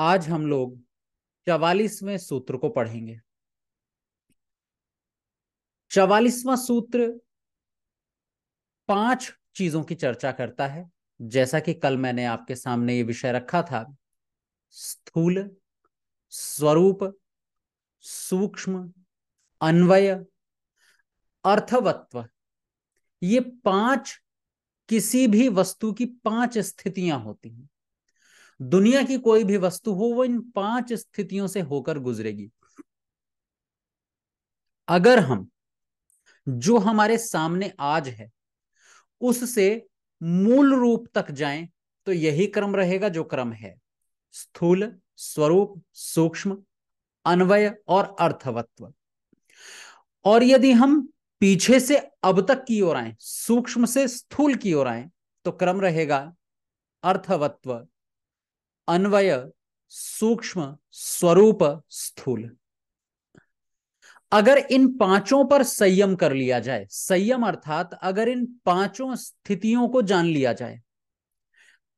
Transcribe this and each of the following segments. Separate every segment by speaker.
Speaker 1: आज हम लोग चवालीसवें सूत्र को पढ़ेंगे चवालीसवा सूत्र पांच चीजों की चर्चा करता है जैसा कि कल मैंने आपके सामने ये विषय रखा था स्थूल स्वरूप सूक्ष्म अन्वय अर्थवत्व ये पांच किसी भी वस्तु की पांच स्थितियां होती हैं दुनिया की कोई भी वस्तु हो वो इन पांच स्थितियों से होकर गुजरेगी अगर हम जो हमारे सामने आज है उससे मूल रूप तक जाएं तो यही क्रम रहेगा जो क्रम है स्थूल स्वरूप सूक्ष्म अन्वय और अर्थवत्व और यदि हम पीछे से अब तक की ओर आए सूक्ष्म से स्थूल की ओर आए तो क्रम रहेगा अर्थवत्व अन्वय सूक्ष्म स्वरूप स्थूल अगर इन पांचों पर संयम कर लिया जाए संयम अर्थात अगर इन पांचों स्थितियों को जान लिया जाए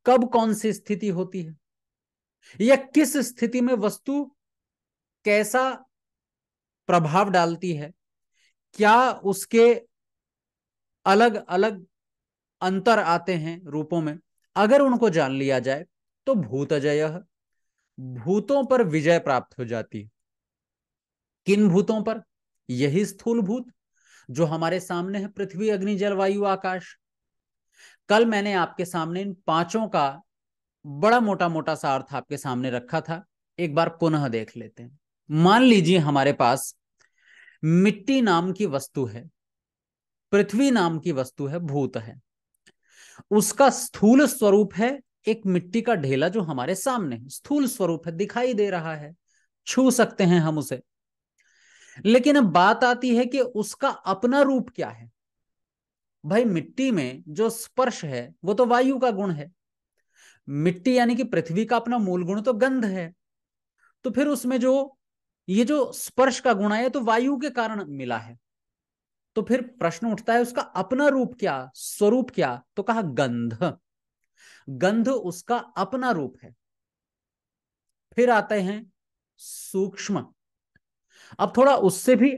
Speaker 1: कब कौन सी स्थिति होती है या किस स्थिति में वस्तु कैसा प्रभाव डालती है क्या उसके अलग अलग अंतर आते हैं रूपों में अगर उनको जान लिया जाए तो अजय भूतों पर विजय प्राप्त हो जाती किन भूतों पर यही स्थूल भूत जो हमारे सामने है पृथ्वी अग्नि जलवायु आकाश कल मैंने आपके सामने इन पांचों का बड़ा मोटा मोटा सा अर्थ आपके सामने रखा था एक बार पुनः देख लेते हैं मान लीजिए हमारे पास मिट्टी नाम की वस्तु है पृथ्वी नाम की वस्तु है भूत है उसका स्थूल स्वरूप है एक मिट्टी का ढेला जो हमारे सामने स्थूल स्वरूप है दिखाई दे रहा है छू सकते हैं हम उसे लेकिन अब बात आती है कि उसका अपना रूप क्या है भाई मिट्टी में जो स्पर्श है वो तो वायु का गुण है मिट्टी यानी कि पृथ्वी का अपना मूल गुण तो गंध है तो फिर उसमें जो ये जो स्पर्श का गुण है तो वायु के कारण मिला है तो फिर प्रश्न उठता है उसका अपना रूप क्या स्वरूप क्या तो कहा गंध गंध उसका अपना रूप है फिर आते हैं सूक्ष्म अब थोड़ा उससे भी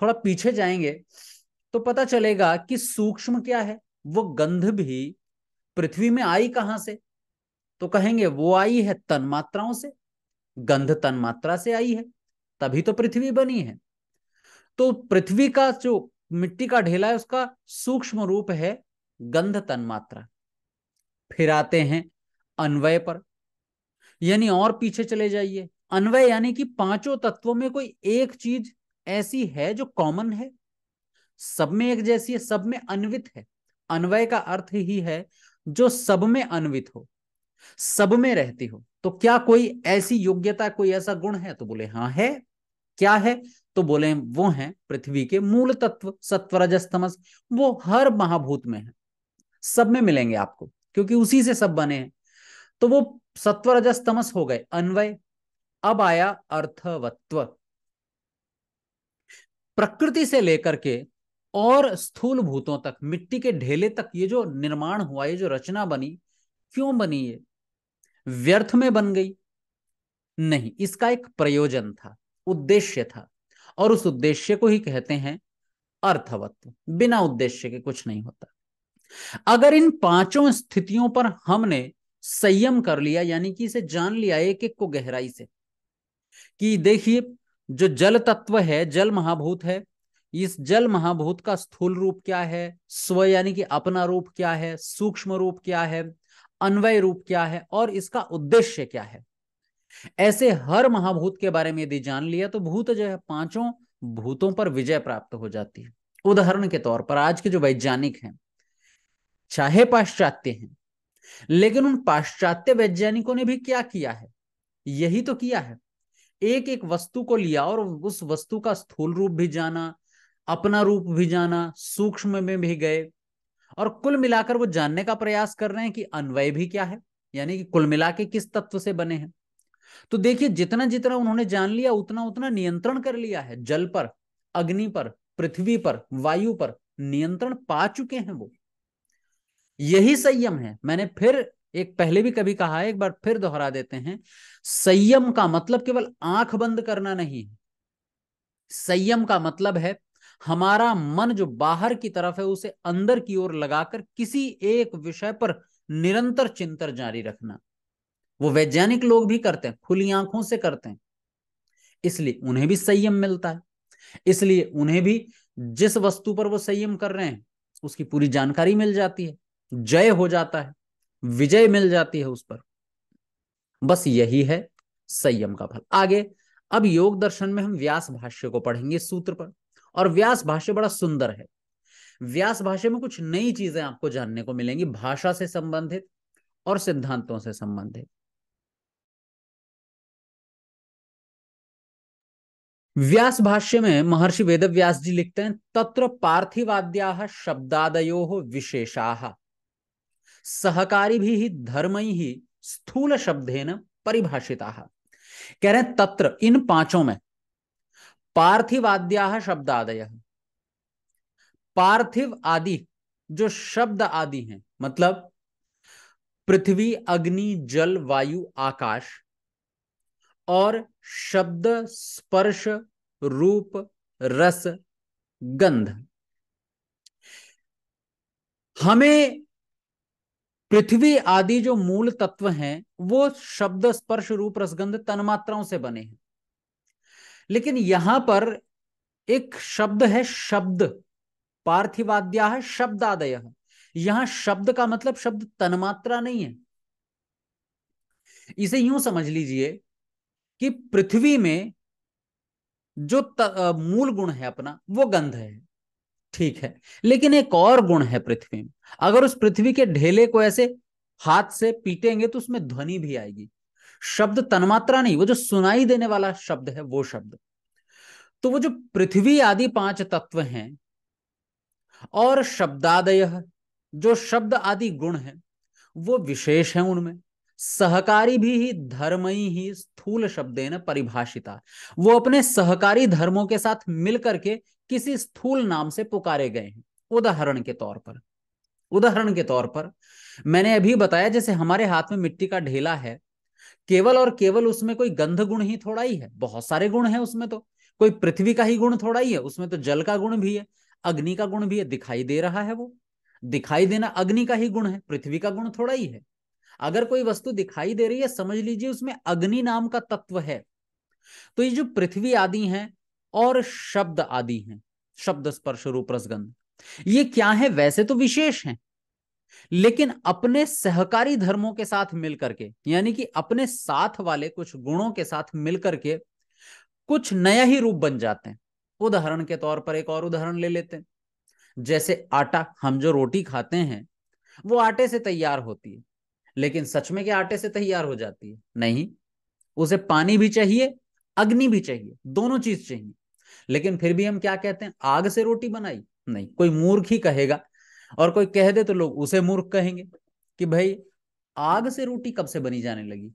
Speaker 1: थोड़ा पीछे जाएंगे तो पता चलेगा कि सूक्ष्म क्या है वो गंध भी पृथ्वी में आई कहां से तो कहेंगे वो आई है तन्मात्राओं से गंध तन्मात्रा से आई है तभी तो पृथ्वी बनी है तो पृथ्वी का जो मिट्टी का ढेला है उसका सूक्ष्म रूप है गंध तन्मात्रा फिर आते हैं अन्वय पर यानी और पीछे चले जाइए अन्वय यानी कि पांचों तत्वों में कोई एक चीज ऐसी है जो कॉमन है सब में एक जैसी है सब में अन्वित है अन्वय का अर्थ ही है जो सब में अन्वित हो सब में रहती हो तो क्या कोई ऐसी योग्यता कोई ऐसा गुण है तो बोले हाँ है क्या है तो बोले वो है पृथ्वी के मूल तत्व सत्वरजस तमस वो हर महाभूत में है सब में मिलेंगे आपको क्योंकि उसी से सब बने हैं तो वो सत्व रजस तमस हो गए अन्वय अब आया अर्थवत्व प्रकृति से लेकर के और स्थूल भूतों तक मिट्टी के ढेले तक ये जो निर्माण हुआ ये जो रचना बनी क्यों बनी ये व्यर्थ में बन गई नहीं इसका एक प्रयोजन था उद्देश्य था और उस उद्देश्य को ही कहते हैं अर्थवत्व बिना उद्देश्य के कुछ नहीं होता अगर इन पांचों स्थितियों पर हमने संयम कर लिया यानी कि इसे जान लिया एक एक को गहराई से कि देखिए जो जल तत्व है जल महाभूत है इस जल महाभूत का स्थूल रूप क्या है स्व यानी कि अपना रूप क्या है सूक्ष्म रूप क्या है अन्वय रूप क्या है और इसका उद्देश्य क्या है ऐसे हर महाभूत के बारे में यदि जान लिया तो भूत जो है पांचों भूतों पर विजय प्राप्त हो जाती है उदाहरण के तौर पर आज के जो वैज्ञानिक हैं चाहे पाश्चात्य हैं लेकिन उन पाश्चात्य वैज्ञानिकों ने भी क्या किया है यही तो किया है एक एक वस्तु को लिया और उस वस्तु का स्थूल रूप भी जाना अपना रूप भी जाना सूक्ष्म में भी गए और कुल मिलाकर वो जानने का प्रयास कर रहे हैं कि अन्वय भी क्या है यानी कि कुल मिला के किस तत्व से बने हैं तो देखिए जितना जितना उन्होंने जान लिया उतना उतना नियंत्रण कर लिया है जल पर अग्नि पर पृथ्वी पर वायु पर नियंत्रण पा चुके हैं वो यही संयम है मैंने फिर एक पहले भी कभी कहा है एक बार फिर दोहरा देते हैं संयम का मतलब केवल आंख बंद करना नहीं है संयम का मतलब है हमारा मन जो बाहर की तरफ है उसे अंदर की ओर लगाकर किसी एक विषय पर निरंतर चिंतन जारी रखना वो वैज्ञानिक लोग भी करते हैं खुली आंखों से करते हैं इसलिए उन्हें भी संयम मिलता है इसलिए उन्हें भी जिस वस्तु पर वो संयम कर रहे हैं उसकी पूरी जानकारी मिल जाती है जय हो जाता है विजय मिल जाती है उस पर बस यही है संयम का फल आगे अब योग दर्शन में हम व्यास भाष्य को पढ़ेंगे सूत्र पर और व्यास भाष्य बड़ा सुंदर है व्यास भाष्य में कुछ नई चीजें आपको जानने को मिलेंगी भाषा से संबंधित और सिद्धांतों से संबंधित व्यास भाष्य में महर्षि वेदव्यास जी लिखते हैं तत्र पार्थिवाद्या शब्दादयो विशेषाह सहकारी भी धर्म ही स्थूल शब्देन परिभाषिता कह रहे हैं तत्र इन पांचों में पार्थिवाद्या शब्दादय पार्थिव आदि जो शब्द आदि हैं मतलब पृथ्वी अग्नि जल वायु आकाश और शब्द स्पर्श रूप रस गंध हमें पृथ्वी आदि जो मूल तत्व हैं वो शब्द स्पर्श रूप रसगंध तन्मात्राओं से बने हैं लेकिन यहां पर एक शब्द है शब्द पार्थिवाद्या है शब्दादय यहां शब्द का मतलब शब्द तन्मात्रा नहीं है इसे यूं समझ लीजिए कि पृथ्वी में जो मूल गुण है अपना वो गंध है ठीक है लेकिन एक और गुण है पृथ्वी में अगर उस पृथ्वी के ढेले को ऐसे हाथ से पीटेंगे तो उसमें ध्वनि भी आएगी शब्द तन्मात्रा नहीं वो जो सुनाई देने वाला शब्द है वो शब्द तो वो जो पृथ्वी आदि पांच तत्व हैं और शब्दादय जो शब्द आदि गुण है वो विशेष है उनमें सहकारी भी ही धर्म ही स्थूल शब्द परिभाषिता वो अपने सहकारी धर्मों के साथ मिलकर के किसी स्थूल नाम से पुकारे गए हैं उदाहरण के तौर पर उदाहरण के तौर पर मैंने अभी बताया जैसे हमारे हाथ में मिट्टी का ढेला है केवल और केवल उसमें कोई गंध गुण ही थोड़ा ही है बहुत सारे गुण है उसमें तो कोई पृथ्वी का ही गुण थोड़ा ही है उसमें तो जल का गुण भी है अग्नि का गुण भी है दिखाई दे रहा है वो दिखाई देना अग्नि का ही गुण है पृथ्वी का गुण थोड़ा ही है अगर कोई वस्तु दिखाई दे रही है समझ लीजिए उसमें अग्नि नाम का तत्व है तो ये जो पृथ्वी आदि हैं और शब्द आदि हैं शब्द स्पर्श रूप रसगंध ये क्या है वैसे तो विशेष हैं लेकिन अपने सहकारी धर्मों के साथ मिलकर के यानी कि अपने साथ वाले कुछ गुणों के साथ मिलकर के कुछ नया ही रूप बन जाते हैं उदाहरण के तौर पर एक और उदाहरण ले लेते हैं जैसे आटा हम जो रोटी खाते हैं वो आटे से तैयार होती है लेकिन सच में क्या आटे से तैयार हो जाती है नहीं उसे पानी भी चाहिए अग्नि भी चाहिए दोनों चीज चाहिए लेकिन फिर भी हम क्या कहते हैं आग से रोटी बनाई नहीं कोई मूर्ख ही कहेगा और कोई कह दे तो लोग उसे मूर्ख कहेंगे कि भाई आग से रोटी कब से बनी जाने लगी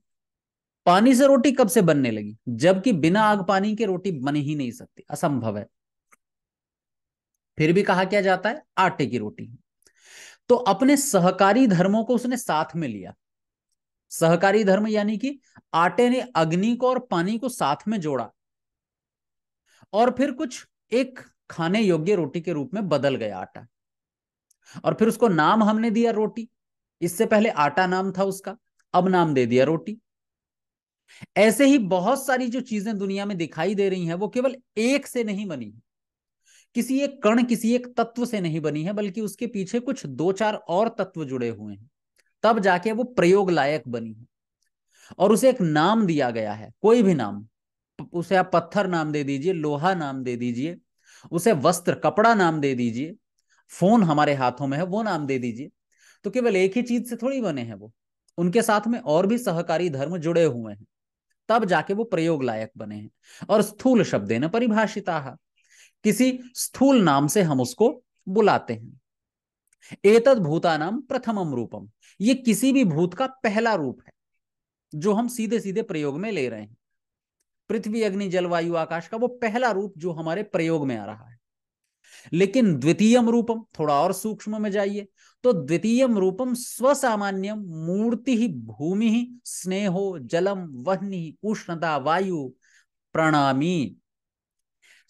Speaker 1: पानी से रोटी कब से बनने लगी जबकि बिना आग पानी के रोटी बन ही नहीं सकती असंभव है फिर भी कहा क्या जाता है आटे की रोटी तो अपने सहकारी धर्मों को उसने साथ में लिया सहकारी धर्म यानी कि आटे ने अग्नि को और पानी को साथ में जोड़ा और फिर कुछ एक खाने योग्य रोटी के रूप में बदल गया आटा और फिर उसको नाम हमने दिया रोटी इससे पहले आटा नाम था उसका अब नाम दे दिया रोटी ऐसे ही बहुत सारी जो चीजें दुनिया में दिखाई दे रही हैं वो केवल एक से नहीं बनी है किसी एक कण किसी एक तत्व से नहीं बनी है बल्कि उसके पीछे कुछ दो चार और तत्व जुड़े हुए हैं तब जाके वो प्रयोग लायक बनी है और उसे एक नाम दिया गया है कोई भी नाम उसे आप पत्थर नाम दे दीजिए लोहा नाम दे दीजिए उसे वस्त्र कपड़ा नाम दे दीजिए फोन हमारे हाथों में है वो नाम दे दीजिए तो केवल एक ही चीज से थोड़ी बने हैं वो उनके साथ में और भी सहकारी धर्म जुड़े हुए हैं तब जाके वो प्रयोग लायक बने हैं और स्थूल शब्द न परिभाषिता किसी स्थूल नाम से हम उसको बुलाते हैं एतद नाम प्रथमम रूपम ये किसी भी भूत का पहला रूप है जो हम सीधे सीधे प्रयोग में ले रहे हैं पृथ्वी अग्नि जलवायु आकाश का वो पहला रूप जो हमारे प्रयोग में आ रहा है लेकिन द्वितीयम रूपम थोड़ा और सूक्ष्म में जाइए तो द्वितीयम रूपम स्वसामान्यम मूर्ति ही भूमि ही स्नेहो जलम वह्नि उष्णता वायु प्रणामी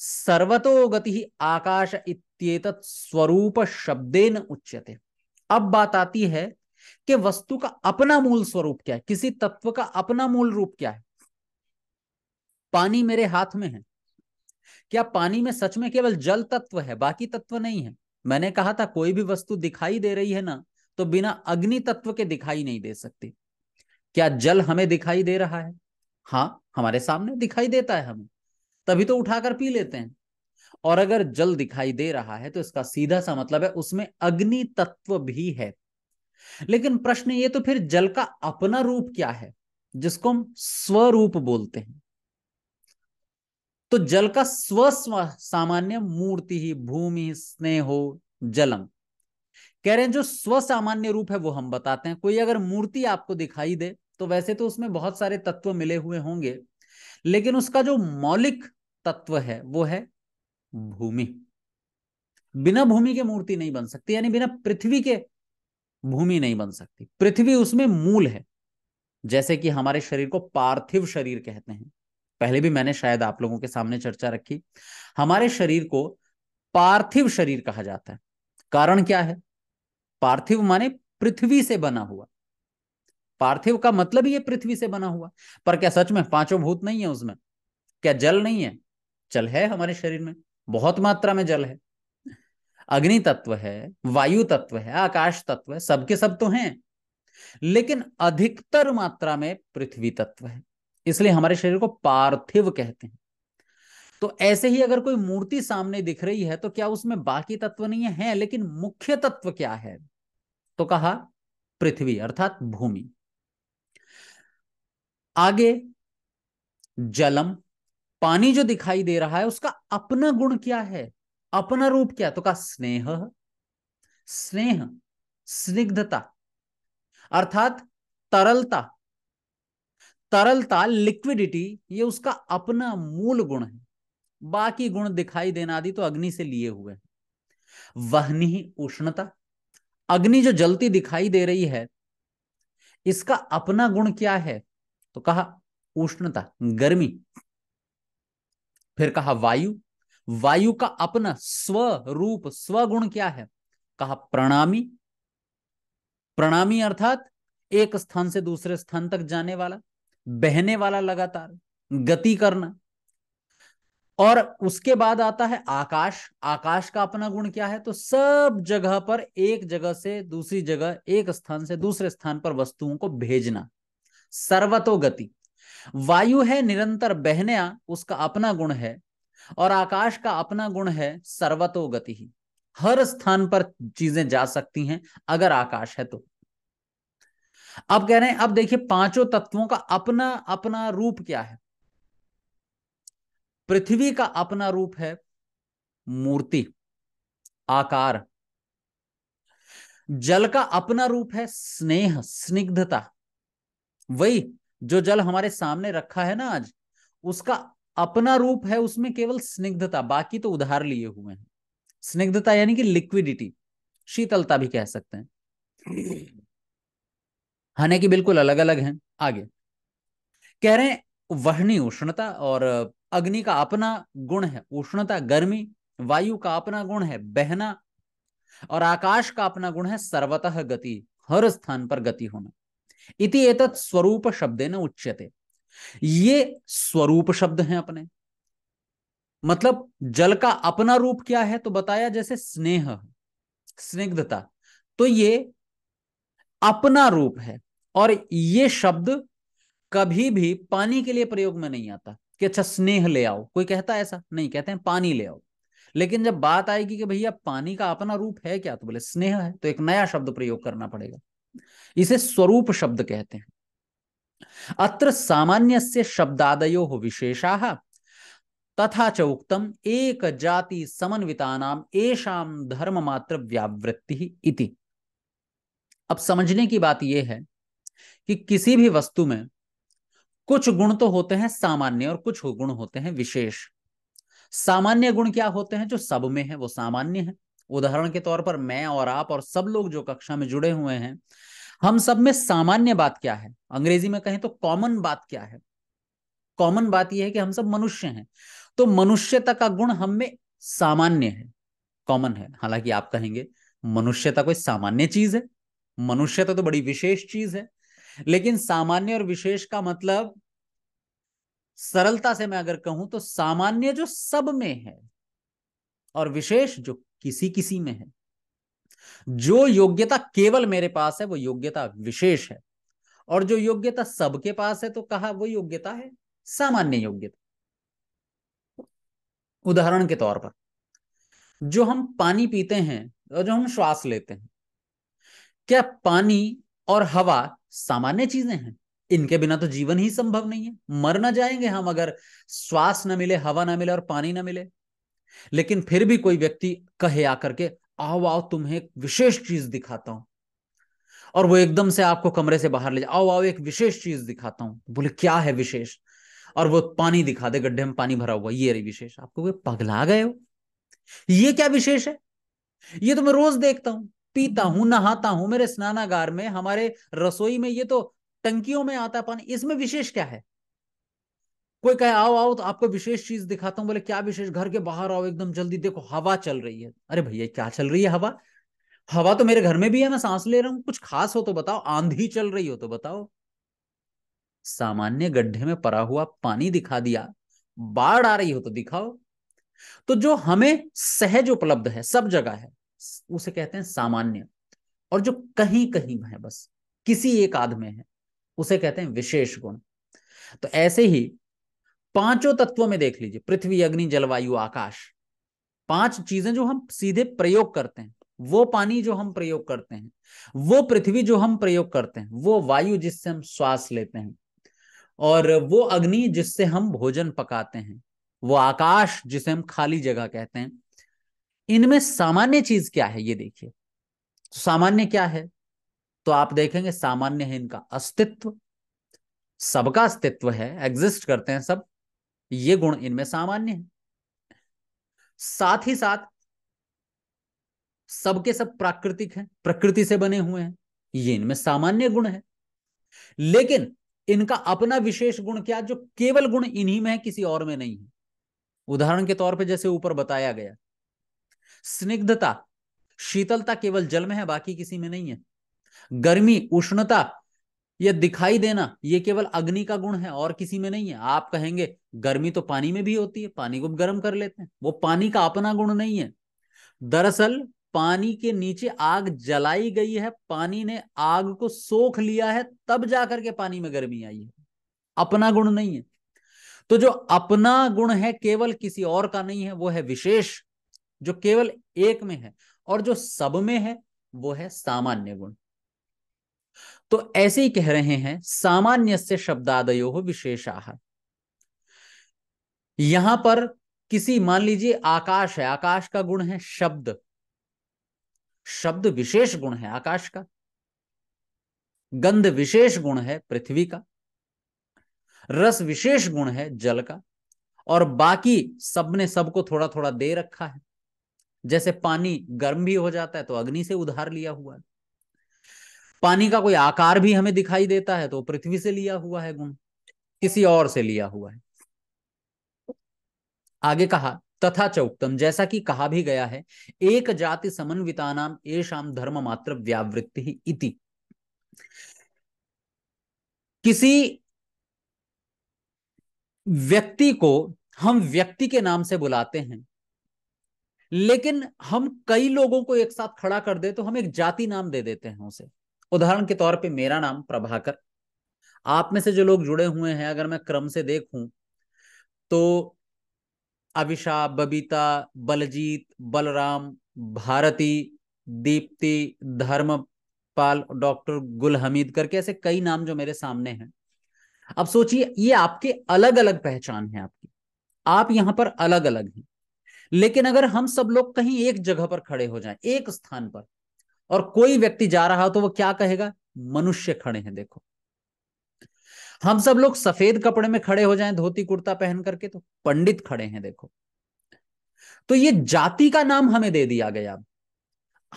Speaker 1: सर्वतो गति आकाश इत्येत स्वरूप शब्देन उच्यते अब बात आती है कि वस्तु का अपना मूल स्वरूप क्या है किसी तत्व का अपना मूल रूप क्या है पानी मेरे हाथ में है क्या पानी में सच में केवल जल तत्व है बाकी तत्व नहीं है मैंने कहा था कोई भी वस्तु दिखाई दे रही है ना तो बिना अग्नि तत्व के दिखाई नहीं दे सकती क्या जल हमें दिखाई दे रहा है हाँ हमारे सामने दिखाई देता है हमें तभी तो उठाकर पी लेते हैं और अगर जल दिखाई दे रहा है तो इसका सीधा सा मतलब है उसमें अग्नि तत्व भी है लेकिन प्रश्न ये तो फिर जल का अपना रूप क्या है जिसको हम स्वरूप बोलते हैं तो जल का स्व सामान्य मूर्ति ही भूमि स्नेह जलम कह रहे हैं जो स्व सामान्य रूप है वो हम बताते हैं कोई अगर मूर्ति आपको दिखाई दे तो वैसे तो उसमें बहुत सारे तत्व मिले हुए होंगे लेकिन उसका जो मौलिक तत्व है वो है भूमि बिना भूमि के मूर्ति नहीं बन सकती यानी बिना पृथ्वी के भूमि नहीं बन सकती पृथ्वी उसमें मूल है जैसे कि हमारे शरीर को पार्थिव शरीर कहते हैं पहले भी मैंने शायद आप लोगों के सामने चर्चा रखी हमारे शरीर को पार्थिव शरीर कहा जाता है कारण क्या है पार्थिव माने पृथ्वी से बना हुआ पार्थिव का मतलब ही है पृथ्वी से बना हुआ पर क्या सच में पांचों भूत नहीं है उसमें क्या जल नहीं है जल है हमारे शरीर में बहुत मात्रा में जल है अग्नि तत्व है वायु तत्व है आकाश तत्व है सबके सब तो हैं लेकिन अधिकतर मात्रा में पृथ्वी तत्व है इसलिए हमारे शरीर को पार्थिव कहते हैं तो ऐसे ही अगर कोई मूर्ति सामने दिख रही है तो क्या उसमें बाकी तत्व नहीं है लेकिन मुख्य तत्व क्या है तो कहा पृथ्वी अर्थात भूमि आगे जलम पानी जो दिखाई दे रहा है उसका अपना गुण क्या है अपना रूप क्या तो कहा स्नेह स्नेह स्निग्धता अर्थात तरलता तरलता लिक्विडिटी ये उसका अपना मूल गुण है बाकी गुण दिखाई देना आदि तो अग्नि से लिए हुए हैं वहनी ही उष्णता अग्नि जो जलती दिखाई दे रही है इसका अपना गुण क्या है तो कहा उष्णता गर्मी फिर कहा वायु वायु का अपना स्वरूप स्वगुण क्या है कहा प्रणामी प्रणामी अर्थात एक स्थान से दूसरे स्थान तक जाने वाला बहने वाला लगातार गति करना और उसके बाद आता है आकाश आकाश का अपना गुण क्या है तो सब जगह पर एक जगह से दूसरी जगह एक स्थान से दूसरे स्थान पर वस्तुओं को भेजना सर्वतो गति वायु है निरंतर बहने उसका अपना गुण है और आकाश का अपना गुण है सर्वतो गति ही हर स्थान पर चीजें जा सकती हैं अगर आकाश है तो अब कह रहे हैं अब देखिए पांचों तत्वों का अपना अपना रूप क्या है पृथ्वी का अपना रूप है मूर्ति आकार जल का अपना रूप है स्नेह स्निग्धता वही जो जल हमारे सामने रखा है ना आज उसका अपना रूप है उसमें केवल स्निग्धता बाकी तो उधार लिए हुए हैं स्निग्धता यानी कि लिक्विडिटी शीतलता भी कह सकते हैं हालांकि बिल्कुल अलग अलग हैं आगे कह रहे हैं वहनी उष्णता और अग्नि का अपना गुण है उष्णता गर्मी वायु का अपना गुण है बहना और आकाश का अपना गुण है सर्वतः गति हर स्थान पर गति होना इति एतत् स्वरूप शब्द न उच्यते ये स्वरूप शब्द हैं अपने मतलब जल का अपना रूप क्या है तो बताया जैसे स्नेह स्निग्धता तो ये अपना रूप है और ये शब्द कभी भी पानी के लिए प्रयोग में नहीं आता कि अच्छा स्नेह ले आओ कोई कहता है ऐसा नहीं कहते हैं पानी ले आओ लेकिन जब बात आएगी कि भैया पानी का अपना रूप है क्या तो बोले स्नेह है तो एक नया शब्द प्रयोग करना पड़ेगा इसे स्वरूप शब्द कहते हैं अत्र सामान्य से शब्दादयो विशेषाह तथा च उक्तम एक जाति समन्विता नाम एशाम धर्म मात्र व्यावृत्ति इति अब समझने की बात यह है कि किसी भी वस्तु में कुछ गुण तो होते हैं सामान्य और कुछ गुण होते हैं विशेष सामान्य गुण क्या होते हैं जो सब में है वो सामान्य है उदाहरण के तौर पर मैं और आप और सब लोग जो कक्षा में जुड़े हुए हैं हम सब में सामान्य बात क्या है अंग्रेजी में कहें तो कॉमन बात क्या है कॉमन बात यह है कि हम सब मनुष्य हैं तो मनुष्यता का गुण हम में सामान्य है कॉमन है हालांकि आप कहेंगे मनुष्यता कोई सामान्य चीज है मनुष्यता तो बड़ी विशेष चीज है लेकिन सामान्य और विशेष का मतलब सरलता से मैं अगर कहूं तो सामान्य जो सब में है और विशेष जो किसी किसी में है जो योग्यता केवल मेरे पास है वो योग्यता विशेष है और जो योग्यता सबके पास है तो कहा वो योग्यता है सामान्य योग्यता उदाहरण के तौर पर जो हम पानी पीते हैं और जो हम श्वास लेते हैं क्या पानी और हवा सामान्य चीजें हैं इनके बिना तो जीवन ही संभव नहीं है मर ना जाएंगे हम अगर श्वास ना मिले हवा ना मिले और पानी ना मिले लेकिन फिर भी कोई व्यक्ति कहे आकर के आओ आओ तुम्हें एक विशेष चीज दिखाता हूं और वो एकदम से आपको कमरे से बाहर ले जाओ आओ एक विशेष चीज दिखाता हूं बोले क्या है विशेष और वो पानी दिखा दे गड्ढे में पानी भरा हुआ ये रही विशेष आपको पगला गए हो ये क्या विशेष है ये तो मैं रोज देखता हूं पीता हूं नहाता हूं मेरे स्नानागार में हमारे रसोई में ये तो टंकियों में आता पानी इसमें विशेष क्या है कोई कहे आओ आओ तो आपको विशेष चीज दिखाता हूं बोले क्या विशेष घर के बाहर आओ एकदम जल्दी देखो हवा चल रही है अरे भैया क्या चल रही है हवा हवा तो मेरे घर में भी है मैं सांस ले रहा हूं कुछ खास हो तो बताओ आंधी चल रही हो तो बताओ सामान्य गड्ढे में पड़ा हुआ पानी दिखा दिया बाढ़ आ रही हो तो दिखाओ तो जो हमें सहज उपलब्ध है सब जगह है उसे कहते हैं सामान्य और जो कहीं कहीं है बस किसी एक आध में है उसे कहते हैं विशेष गुण तो ऐसे ही पांचों तत्वों में देख लीजिए पृथ्वी अग्नि जलवायु आकाश पांच चीजें जो हम सीधे प्रयोग करते हैं वो पानी जो हम प्रयोग करते हैं वो पृथ्वी जो हम प्रयोग करते हैं वो वायु जिससे हम श्वास लेते हैं और वो अग्नि जिससे हम भोजन पकाते हैं वो आकाश जिसे हम खाली जगह कहते हैं इनमें सामान्य चीज क्या है ये देखिए तो सामान्य क्या है तो आप देखेंगे सामान्य है इनका अस्तित्व सबका अस्तित्व है एग्जिस्ट करते हैं सब ये गुण इनमें सामान्य है साथ ही साथ सबके सब प्राकृतिक हैं प्रकृति से बने हुए हैं ये इनमें सामान्य गुण है लेकिन इनका अपना विशेष गुण क्या जो केवल गुण इन्हीं में है किसी और में नहीं है उदाहरण के तौर पे जैसे ऊपर बताया गया स्निग्धता शीतलता केवल जल में है बाकी किसी में नहीं है गर्मी उष्णता यह दिखाई देना यह केवल अग्नि का गुण है और किसी में नहीं है आप कहेंगे गर्मी तो पानी में भी होती है पानी को गर्म कर लेते हैं वो पानी का अपना गुण नहीं है दरअसल पानी के नीचे आग जलाई गई है पानी ने आग को सोख लिया है तब जाकर के पानी में गर्मी आई है अपना गुण नहीं है तो जो अपना गुण है केवल किसी और का नहीं है वो है विशेष जो केवल एक में है और जो सब में है वो है सामान्य गुण तो ऐसे ही कह रहे हैं सामान्य से शब्दादयो विशेषाह यहां पर किसी मान लीजिए आकाश है आकाश का गुण है शब्द शब्द विशेष गुण है आकाश का गंध विशेष गुण है पृथ्वी का रस विशेष गुण है जल का और बाकी सबने सबको थोड़ा थोड़ा दे रखा है जैसे पानी गर्म भी हो जाता है तो अग्नि से उधार लिया हुआ है पानी का कोई आकार भी हमें दिखाई देता है तो पृथ्वी से लिया हुआ है गुण किसी और से लिया हुआ है आगे कहा तथा चौक्तम जैसा कि कहा भी गया है एक जाति समन्विता नाम एशाम धर्म मात्र व्यावृत्ति इति किसी व्यक्ति को हम व्यक्ति के नाम से बुलाते हैं लेकिन हम कई लोगों को एक साथ खड़ा कर दे तो हम एक जाति नाम दे देते हैं उसे उदाहरण के तौर पे मेरा नाम प्रभाकर आप में से जो लोग जुड़े हुए हैं अगर मैं क्रम से देखूं तो अभिषा बबीता बलजीत बलराम भारती दीप्ति धर्मपाल डॉक्टर गुल हमीद करके ऐसे कई नाम जो मेरे सामने हैं अब सोचिए ये आपके अलग अलग पहचान है आपकी आप यहां पर अलग अलग हैं लेकिन अगर हम सब लोग कहीं एक जगह पर खड़े हो जाएं एक स्थान पर और कोई व्यक्ति जा रहा हो तो वो क्या कहेगा मनुष्य खड़े हैं देखो हम सब लोग सफेद कपड़े में खड़े हो जाएं धोती कुर्ता पहन करके तो पंडित खड़े हैं देखो तो ये जाति का नाम हमें दे दिया गया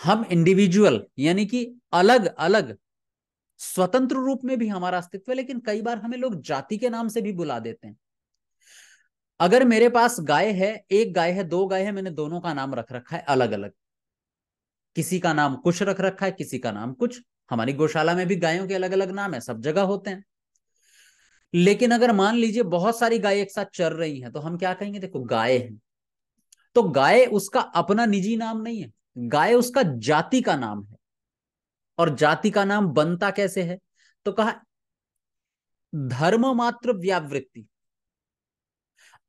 Speaker 1: हम इंडिविजुअल यानी कि अलग अलग स्वतंत्र रूप में भी हमारा अस्तित्व है लेकिन कई बार हमें लोग जाति के नाम से भी बुला देते हैं अगर मेरे पास गाय है एक गाय है दो गाय है मैंने दोनों का नाम रख रखा है अलग अलग किसी का नाम कुछ रख रखा है किसी का नाम कुछ हमारी गौशाला में भी गायों के अलग अलग नाम है सब जगह होते हैं लेकिन अगर मान लीजिए बहुत सारी गाय एक साथ चर रही हैं तो हम क्या कहेंगे देखो गाय है तो गाय उसका अपना निजी नाम नहीं है गाय उसका जाति का नाम है और जाति का नाम बनता कैसे है तो कहा धर्म मात्र व्यावृत्ति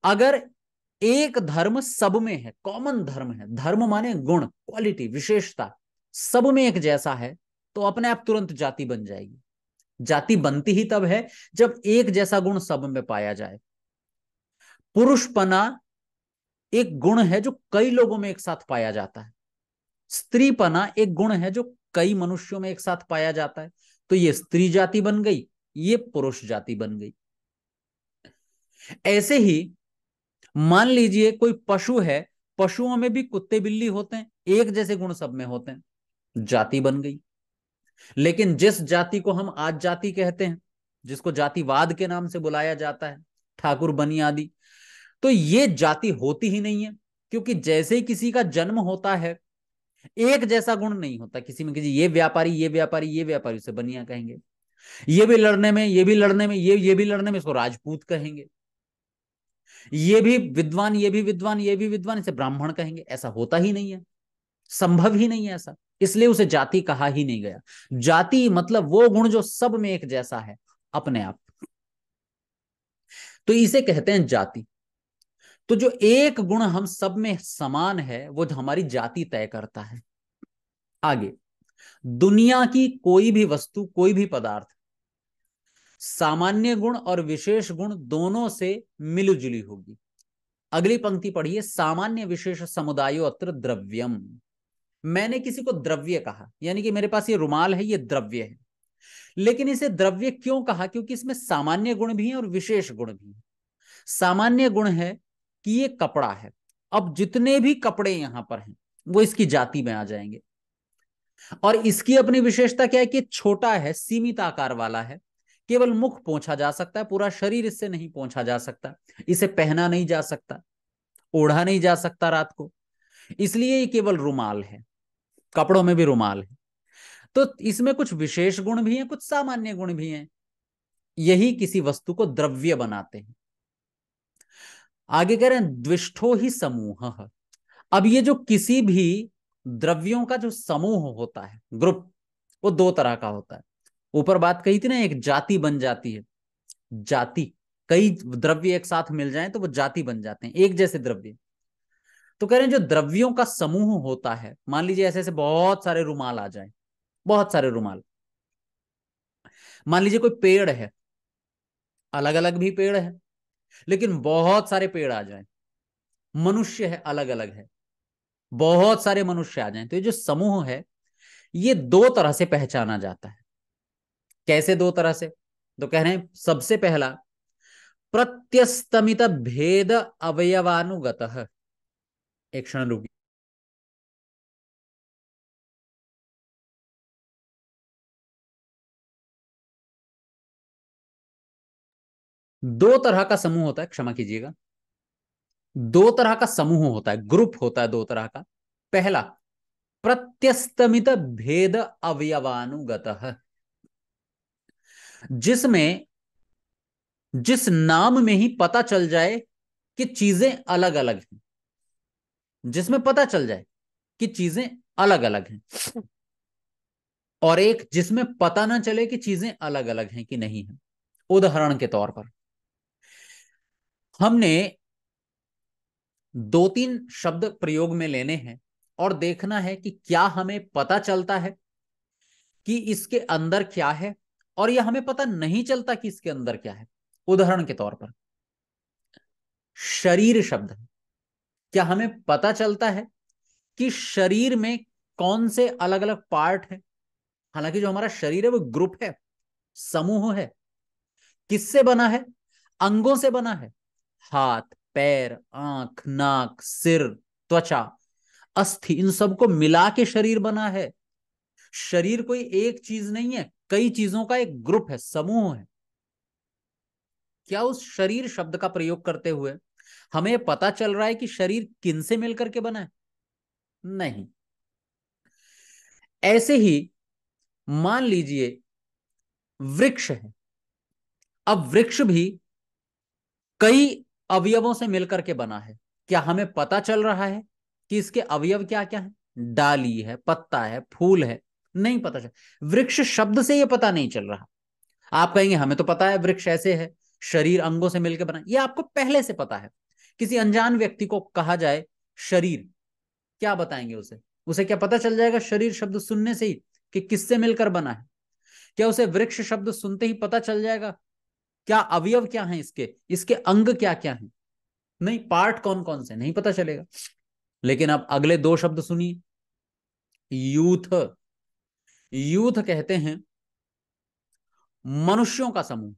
Speaker 1: अगर एक धर्म सब में है कॉमन धर्म है धर्म माने गुण क्वालिटी विशेषता सब में एक जैसा है तो अपने आप तुरंत जाति बन जाएगी जाति बनती ही तब है जब एक जैसा गुण सब में पाया जाए पुरुषपना एक गुण है जो कई लोगों में एक साथ पाया जाता है स्त्रीपना एक गुण है जो कई मनुष्यों में एक साथ पाया जाता है तो ये स्त्री जाति बन गई ये पुरुष जाति बन गई ऐसे ही मान लीजिए कोई पशु है पशुओं में भी कुत्ते बिल्ली होते हैं एक जैसे गुण सब में होते हैं जाति बन गई लेकिन जिस जाति को हम आज जाति कहते हैं जिसको जातिवाद के नाम से बुलाया जाता है ठाकुर बनी आदि तो ये जाति होती ही नहीं है क्योंकि जैसे ही किसी का जन्म होता है एक जैसा गुण नहीं होता किसी में किसी ये व्यापारी ये व्यापारी ये व्यापारी उसे बनिया कहेंगे ये भी लड़ने में ये भी लड़ने में ये ये भी लड़ने में इसको राजपूत कहेंगे ये भी विद्वान ये भी विद्वान ये भी विद्वान इसे ब्राह्मण कहेंगे ऐसा होता ही नहीं है संभव ही नहीं है ऐसा इसलिए उसे जाति कहा ही नहीं गया जाति मतलब वो गुण जो सब में एक जैसा है अपने आप तो इसे कहते हैं जाति तो जो एक गुण हम सब में समान है वो हमारी जाति तय करता है आगे दुनिया की कोई भी वस्तु कोई भी पदार्थ सामान्य गुण और विशेष गुण दोनों से मिलीजुली होगी अगली पंक्ति पढ़िए सामान्य विशेष समुदायो अत्र द्रव्यम मैंने किसी को द्रव्य कहा यानी कि मेरे पास ये रुमाल है ये द्रव्य है लेकिन इसे द्रव्य क्यों कहा क्योंकि इसमें सामान्य गुण भी है और विशेष गुण भी है सामान्य गुण है कि ये कपड़ा है अब जितने भी कपड़े यहां पर हैं वो इसकी जाति में आ जाएंगे और इसकी अपनी विशेषता क्या है कि छोटा है सीमित आकार वाला है केवल मुख पहुंचा जा सकता है पूरा शरीर इससे नहीं पहुंचा जा सकता इसे पहना नहीं जा सकता ओढ़ा नहीं जा सकता रात को इसलिए ये केवल रुमाल है कपड़ों में भी रुमाल है तो इसमें कुछ विशेष गुण भी हैं कुछ सामान्य गुण भी हैं यही किसी वस्तु को द्रव्य बनाते हैं आगे कह रहे हैं द्विष्ठो ही समूह अब ये जो किसी भी द्रव्यों का जो समूह होता है ग्रुप वो दो तरह का होता है ऊपर बात कही थी ना एक जाति बन जाती है जाति कई द्रव्य एक साथ मिल जाए तो वो जाति बन जाते हैं एक जैसे द्रव्य तो कह रहे हैं जो द्रव्यों का समूह होता है मान लीजिए ऐसे ऐसे बहुत सारे रुमाल आ जाए बहुत सारे रुमाल मान लीजिए कोई पेड़ है अलग अलग भी पेड़ है लेकिन बहुत सारे पेड़ आ जाए मनुष्य है अलग अलग है बहुत सारे मनुष्य आ जाए तो ये जो समूह है ये दो तरह से पहचाना जाता है कैसे दो तरह से तो कह रहे हैं सबसे पहला प्रत्यस्तमित भेद अवयवानुगत एक क्षण रूपी दो तरह का समूह होता है क्षमा कीजिएगा दो तरह का समूह होता है ग्रुप होता है दो तरह का पहला प्रत्यस्तमित भेद अवयवानुगत जिसमें जिस नाम में ही पता चल जाए कि चीजें अलग अलग हैं जिसमें पता चल जाए कि चीजें अलग अलग हैं और एक जिसमें पता ना चले कि चीजें अलग अलग हैं कि नहीं है उदाहरण के तौर पर हमने दो तीन शब्द प्रयोग में लेने हैं और देखना है कि क्या हमें पता चलता है कि इसके अंदर क्या है और यह हमें पता नहीं चलता कि इसके अंदर क्या है उदाहरण के तौर पर शरीर शब्द क्या हमें पता चलता है कि शरीर में कौन से अलग अलग पार्ट है हालांकि जो हमारा शरीर है वो ग्रुप है समूह है किससे बना है अंगों से बना है हाथ पैर आंख नाक सिर त्वचा अस्थि इन सबको मिला के शरीर बना है शरीर कोई एक चीज नहीं है कई चीजों का एक ग्रुप है समूह है क्या उस शरीर शब्द का प्रयोग करते हुए हमें पता चल रहा है कि शरीर किन से मिलकर के बना है नहीं ऐसे ही मान लीजिए वृक्ष है अब वृक्ष भी कई अवयवों से मिलकर के बना है क्या हमें पता चल रहा है कि इसके अवयव क्या क्या है डाली है पत्ता है फूल है नहीं पता चल वृक्ष शब्द से ये पता नहीं चल रहा आप कहेंगे हमें तो पता है वृक्ष ऐसे है शरीर अंगों से मिलकर बना ये आपको पहले से पता है किसी अनजान व्यक्ति को कहा जाए शरीर क्या बताएंगे उसे उसे क्या पता चल जाएगा शरीर शब्द सुनने से ही कि किससे मिलकर बना है क्या उसे वृक्ष शब्द सुनते ही पता चल जाएगा क्या अवयव क्या है इसके इसके अंग क्या क्या है नहीं पार्ट कौन कौन से नहीं पता चलेगा लेकिन आप अगले दो शब्द सुनिए यूथ यूथ कहते हैं मनुष्यों का समूह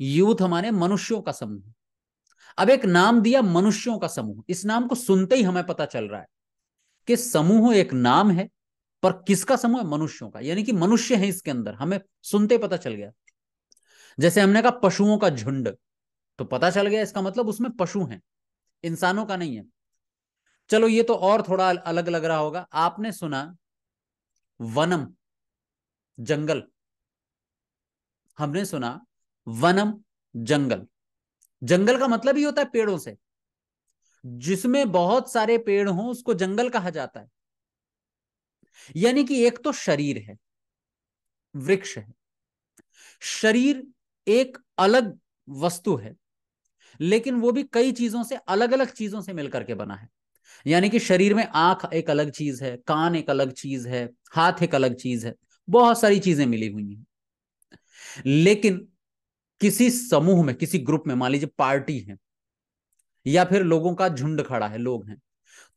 Speaker 1: यूथ हमारे मनुष्यों का समूह अब एक नाम दिया मनुष्यों का समूह इस नाम को सुनते ही हमें पता चल रहा है कि समूह एक नाम है पर किसका समूह है मनुष्यों का यानी कि मनुष्य है इसके अंदर हमें सुनते ही पता चल गया जैसे हमने कहा पशुओं का झुंड तो पता चल गया इसका मतलब उसमें पशु हैं इंसानों का नहीं है चलो ये तो और थोड़ा अलग लग रहा होगा आपने सुना वनम जंगल हमने सुना वनम जंगल जंगल का मतलब ही होता है पेड़ों से जिसमें बहुत सारे पेड़ हों उसको जंगल कहा जाता है यानी कि एक तो शरीर है वृक्ष है शरीर एक अलग वस्तु है लेकिन वो भी कई चीजों से अलग अलग चीजों से मिलकर के बना है यानी कि शरीर में आंख एक अलग चीज है कान एक अलग चीज है हाथ एक अलग चीज है बहुत सारी चीजें मिली हुई हैं लेकिन किसी समूह में किसी ग्रुप में मान लीजिए पार्टी है या फिर लोगों का झुंड खड़ा है लोग हैं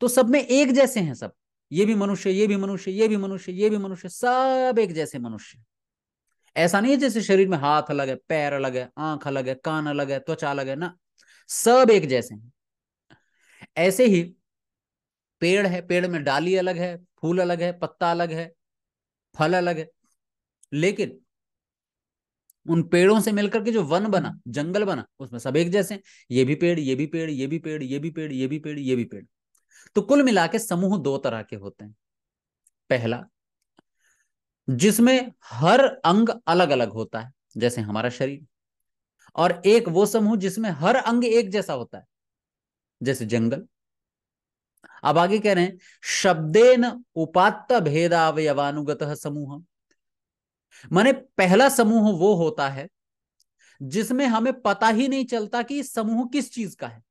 Speaker 1: तो सब में एक जैसे हैं सब ये भी मनुष्य ये भी मनुष्य ये भी मनुष्य ये भी मनुष्य सब एक जैसे मनुष्य ऐसा नहीं है जैसे शरीर में हाथ अलग है पैर अलग है आंख अलग है कान अलग है त्वचा अलग है ना सब एक जैसे हैं ऐसे ही पेड़ है पेड़ में डाली अलग है फूल अलग है पत्ता अलग है फल अलग है लेकिन उन पेड़ों से मिलकर के जो वन बना जंगल बना उसमें सब एक जैसे ये भी पेड़ ये भी पेड़ ये भी पेड़ ये भी पेड़ ये भी पेड़ ये भी पेड़ तो कुल मिला के समूह दो तरह के होते हैं पहला जिसमें हर अंग अलग अलग होता है जैसे हमारा शरीर और एक वो समूह जिसमें हर अंग एक जैसा होता है जैसे जंगल अब आगे कह रहे हैं शब्देन उपात्त भेदावयवानुगत समूह माने पहला समूह वो होता है जिसमें हमें पता ही नहीं चलता कि समूह किस चीज का है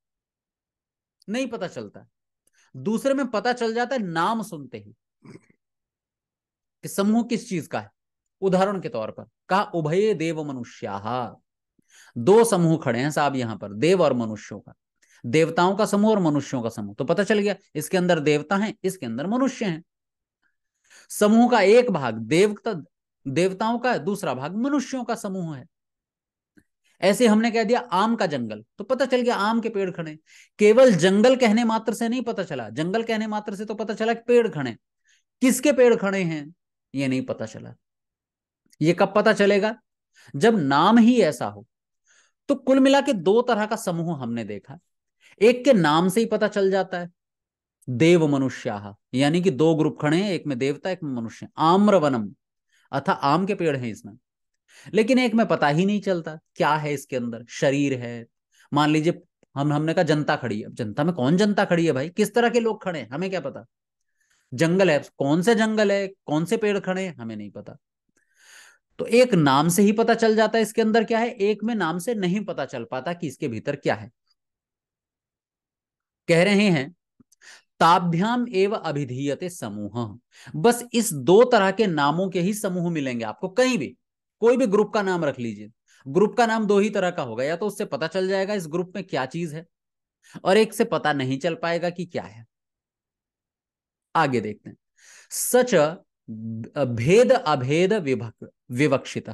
Speaker 1: नहीं पता चलता दूसरे में पता चल जाता है नाम सुनते ही कि समूह किस चीज का है उदाहरण के तौर पर कहा उभय देव मनुष्या दो समूह खड़े हैं साहब यहां पर देव और मनुष्यों का देवताओं का समूह और मनुष्यों का समूह तो पता चल गया इसके अंदर देवता हैं इसके अंदर मनुष्य हैं समूह का एक भाग देवता देवताओं का दूसरा भाग मनुष्यों का समूह है ऐसे हमने कह दिया आम का जंगल तो पता चल गया आम के पेड़ खड़े केवल जंगल कहने मात्र से नहीं पता चला जंगल कहने मात्र से तो पता चला कि पेड़ खड़े किसके पेड़ खड़े हैं ये नहीं पता चला ये कब पता चलेगा जब नाम ही ऐसा हो तो कुल मिला के दो तरह का समूह हमने देखा एक के नाम से ही पता चल जाता है देव मनुष्य यानी कि दो ग्रुप खड़े हैं एक में देवता एक में मनुष्य आम्रवनम अर्था आम के पेड़ हैं इसमें लेकिन एक में पता ही नहीं चलता क्या है इसके अंदर शरीर है मान लीजिए हम हमने कहा जनता खड़ी है जनता में कौन जनता खड़ी है भाई किस तरह के लोग खड़े हैं हमें क्या पता जंगल है कौन से जंगल है कौन से पेड़ खड़े हैं हमें नहीं पता तो एक नाम से ही पता चल जाता है इसके अंदर क्या है एक में नाम से नहीं पता चल पाता कि इसके भीतर क्या है कह रहे हैं ताभ्याम एव अभिधीयते समूह बस इस दो तरह के नामों के ही समूह मिलेंगे आपको कहीं भी कोई भी ग्रुप का नाम रख लीजिए ग्रुप का नाम दो ही तरह का होगा या तो उससे पता चल जाएगा इस ग्रुप में क्या चीज है और एक से पता नहीं चल पाएगा कि क्या है आगे देखते हैं सच भेद अभेद विभक्त विवक्षित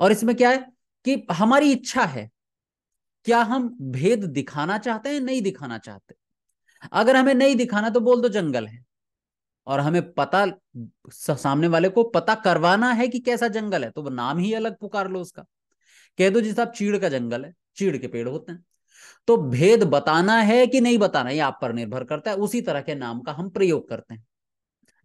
Speaker 1: और इसमें क्या है कि हमारी इच्छा है क्या हम भेद दिखाना चाहते हैं नहीं दिखाना चाहते अगर हमें नहीं दिखाना तो बोल दो जंगल है और हमें पता सामने वाले को पता करवाना है कि कैसा जंगल है तो वो नाम ही अलग पुकार लो उसका कह दो जी साहब चीड़ का जंगल है चीड़ के पेड़ होते हैं तो भेद बताना है कि नहीं बताना ये आप पर निर्भर करता है उसी तरह के नाम का हम प्रयोग करते हैं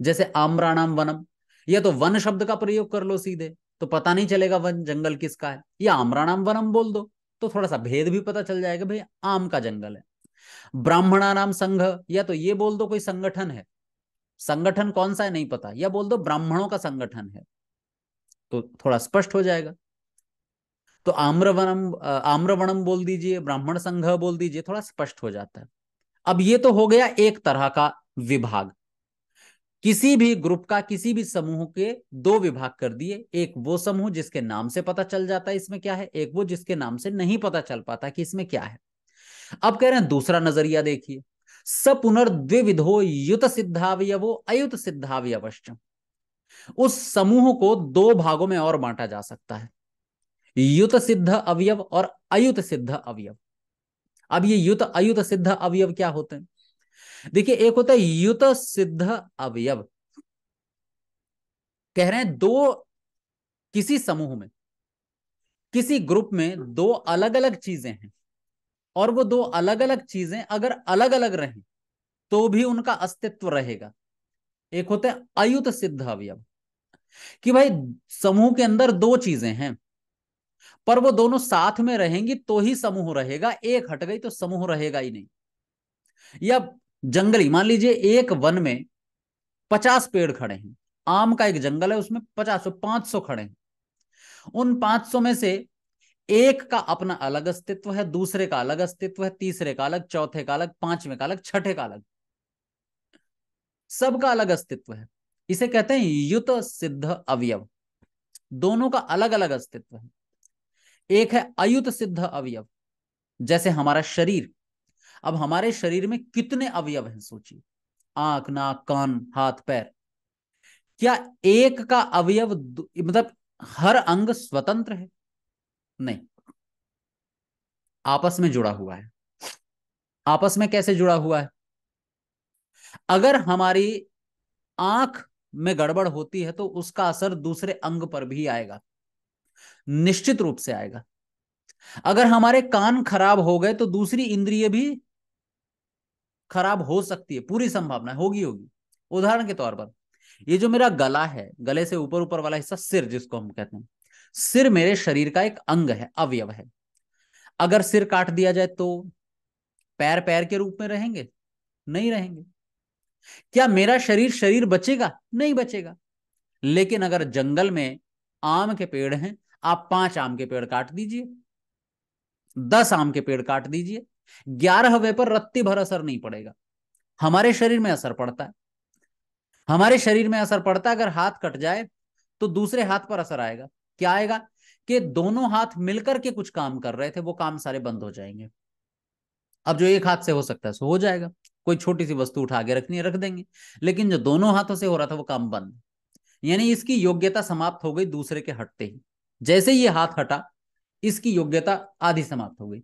Speaker 1: जैसे नाम वनम या तो वन शब्द का प्रयोग कर लो सीधे तो पता नहीं चलेगा वन जंगल किसका है या नाम वनम बोल दो तो थोड़ा सा भेद भी पता चल जाएगा भाई आम का जंगल है ब्राह्मणा नाम संघ या तो ये बोल दो कोई संगठन है संगठन कौन सा है नहीं पता या बोल दो ब्राह्मणों का संगठन है तो थोड़ा स्पष्ट हो जाएगा तो आम्रवनम आम्रवणम बोल दीजिए ब्राह्मण संघ बोल दीजिए थोड़ा स्पष्ट हो जाता है अब ये तो हो गया एक तरह का विभाग किसी भी ग्रुप का किसी भी समूह के दो विभाग कर दिए एक वो समूह जिसके नाम से पता चल जाता है इसमें क्या है एक वो जिसके नाम से नहीं पता चल पाता कि इसमें क्या है अब कह रहे हैं दूसरा नजरिया देखिए सपुनर्द्विविधो युत सिद्धावयवो अयुत सिद्धावयवश्च उस समूह को दो भागों में और बांटा जा सकता है युत सिद्ध अवयव और अयुत सिद्ध अवयव अब ये युत अयुत सिद्ध अवयव क्या होते हैं देखिए एक होता है युत सिद्ध अवयव कह रहे हैं दो किसी समूह में किसी ग्रुप में दो अलग अलग चीजें हैं और वो दो अलग अलग चीजें अगर अलग अलग रहें तो भी उनका अस्तित्व रहेगा एक होता है अयुत सिद्ध अवयव कि भाई समूह के अंदर दो चीजें हैं पर वो दोनों साथ में रहेंगी तो ही समूह रहेगा एक हट गई तो समूह रहेगा ही नहीं या जंगली मान लीजिए एक वन में पचास पेड़ खड़े हैं आम का एक जंगल है उसमें पचास सौ पांच सौ खड़े हैं उन पांच सौ में से एक का अपना अलग अस्तित्व है दूसरे का अलग अस्तित्व है तीसरे का अलग चौथे का अलग पांचवे का अलग छठे का अलग सबका अलग अस्तित्व है इसे कहते हैं युत सिद्ध अवयव दोनों का अलग अलग अस्तित्व है एक है अयुत सिद्ध अवयव जैसे हमारा शरीर अब हमारे शरीर में कितने अवयव हैं सोचिए आंख नाक कान हाथ पैर क्या एक का अवयव मतलब हर अंग स्वतंत्र है नहीं आपस में जुड़ा हुआ है आपस में कैसे जुड़ा हुआ है अगर हमारी आंख में गड़बड़ होती है तो उसका असर दूसरे अंग पर भी आएगा निश्चित रूप से आएगा अगर हमारे कान खराब हो गए तो दूसरी इंद्रिय भी खराब हो सकती है पूरी संभावना होगी होगी उदाहरण के तौर पर ये जो मेरा गला है गले से ऊपर ऊपर वाला हिस्सा सिर जिसको हम कहते हैं सिर मेरे शरीर का एक अंग है अवयव है अगर सिर काट दिया जाए तो पैर पैर के रूप में रहेंगे नहीं रहेंगे क्या मेरा शरीर शरीर बचेगा नहीं बचेगा लेकिन अगर जंगल में आम के पेड़ हैं आप पांच आम के पेड़ काट दीजिए दस आम के पेड़ काट दीजिए ग्यारहवें पर रत्ती भर असर नहीं पड़ेगा हमारे शरीर में असर पड़ता है हमारे शरीर में असर पड़ता है अगर हाथ कट जाए तो दूसरे हाथ पर असर आएगा क्या आएगा कि दोनों हाथ मिलकर के कुछ काम कर रहे थे वो काम सारे बंद हो जाएंगे अब जो एक हाथ से हो सकता है सो हो जाएगा कोई छोटी सी वस्तु उठा के रखनी है रख देंगे लेकिन जो दोनों हाथों से हो रहा था वो काम बंद यानी इसकी योग्यता समाप्त हो गई दूसरे के हटते ही जैसे ये हाथ हटा इसकी योग्यता आधी समाप्त हो गई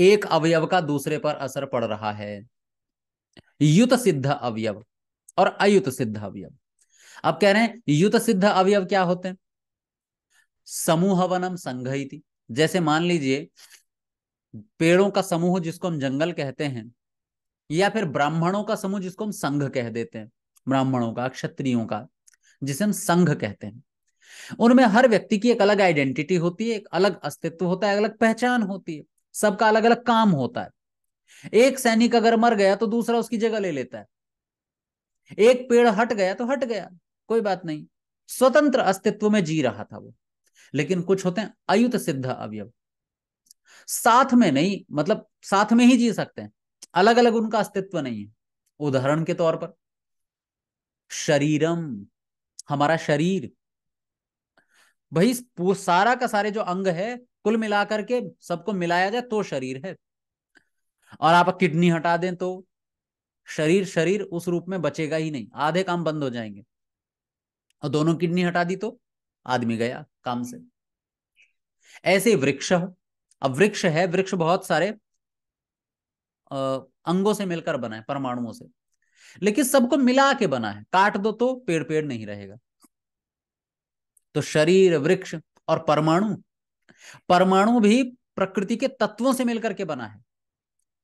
Speaker 1: एक अवयव का दूसरे पर असर पड़ रहा है युत सिद्ध अवयव और अयुत सिद्ध अवयव अब कह रहे हैं युत सिद्ध अवयव क्या होते हैं समूहवनम संघयिति जैसे मान लीजिए पेड़ों का समूह जिसको हम जंगल कहते हैं या फिर ब्राह्मणों का समूह जिसको हम संघ कह देते हैं ब्राह्मणों का क्षत्रियों का जिसे हम संघ कहते हैं उनमें हर व्यक्ति की एक अलग आइडेंटिटी होती है एक अलग अस्तित्व होता है अलग पहचान होती है सबका अलग अलग काम होता है एक सैनिक अगर मर गया तो दूसरा उसकी जगह ले लेता है एक पेड़ हट गया तो हट गया कोई बात नहीं स्वतंत्र अस्तित्व में जी रहा था वो लेकिन कुछ होते हैं अयुत सिद्ध अवयव साथ में नहीं मतलब साथ में ही जी सकते हैं अलग अलग उनका अस्तित्व नहीं है उदाहरण के तौर पर शरीरम हमारा शरीर भाई सारा का सारे जो अंग है कुल मिलाकर के सबको मिलाया जाए तो शरीर है और आप किडनी हटा दें तो शरीर शरीर उस रूप में बचेगा ही नहीं आधे काम बंद हो जाएंगे और दोनों किडनी हटा दी तो आदमी गया काम से ऐसे वृक्ष अब वृक्ष है वृक्ष बहुत सारे अंगों से मिलकर बना है परमाणुओं से लेकिन सबको मिला के बना है काट दो तो पेड़ पेड़ नहीं रहेगा तो शरीर वृक्ष और परमाणु परमाणु भी प्रकृति के तत्वों से मिलकर के बना है